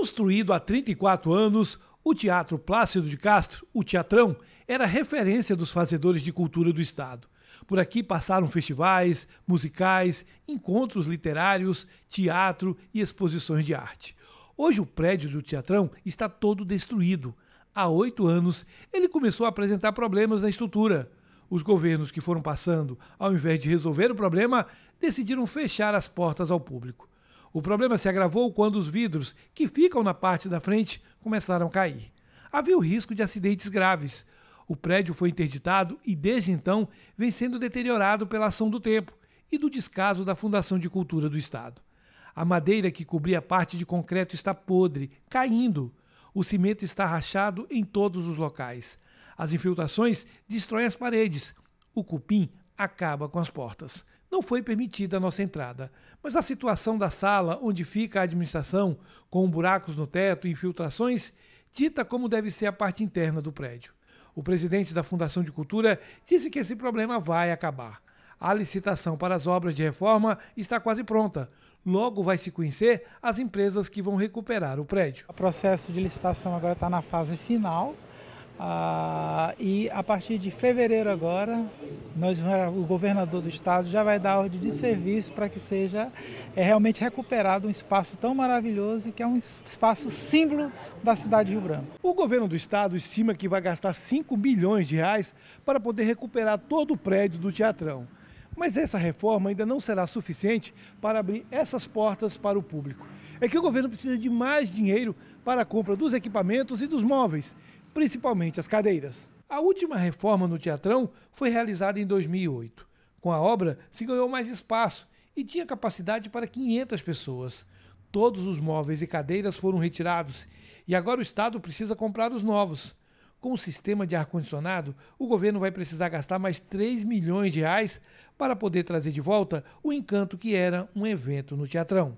Construído há 34 anos, o Teatro Plácido de Castro, o Teatrão, era referência dos fazedores de cultura do Estado. Por aqui passaram festivais, musicais, encontros literários, teatro e exposições de arte. Hoje o prédio do Teatrão está todo destruído. Há oito anos, ele começou a apresentar problemas na estrutura. Os governos que foram passando, ao invés de resolver o problema, decidiram fechar as portas ao público. O problema se agravou quando os vidros, que ficam na parte da frente, começaram a cair. Havia o risco de acidentes graves. O prédio foi interditado e, desde então, vem sendo deteriorado pela ação do tempo e do descaso da Fundação de Cultura do Estado. A madeira que cobria a parte de concreto está podre, caindo. O cimento está rachado em todos os locais. As infiltrações destroem as paredes. O cupim acaba com as portas não foi permitida a nossa entrada. Mas a situação da sala onde fica a administração, com buracos no teto e infiltrações, dita como deve ser a parte interna do prédio. O presidente da Fundação de Cultura disse que esse problema vai acabar. A licitação para as obras de reforma está quase pronta. Logo vai se conhecer as empresas que vão recuperar o prédio. O processo de licitação agora está na fase final. Ah, e a partir de fevereiro agora, nós, o governador do estado já vai dar ordem de serviço para que seja é, realmente recuperado um espaço tão maravilhoso que é um espaço símbolo da cidade de Rio Branco. O governo do estado estima que vai gastar 5 bilhões de reais para poder recuperar todo o prédio do Teatrão. Mas essa reforma ainda não será suficiente para abrir essas portas para o público. É que o governo precisa de mais dinheiro para a compra dos equipamentos e dos móveis, principalmente as cadeiras. A última reforma no Teatrão foi realizada em 2008. Com a obra, se ganhou mais espaço e tinha capacidade para 500 pessoas. Todos os móveis e cadeiras foram retirados e agora o Estado precisa comprar os novos. Com o sistema de ar-condicionado, o governo vai precisar gastar mais 3 milhões de reais para poder trazer de volta o encanto que era um evento no Teatrão.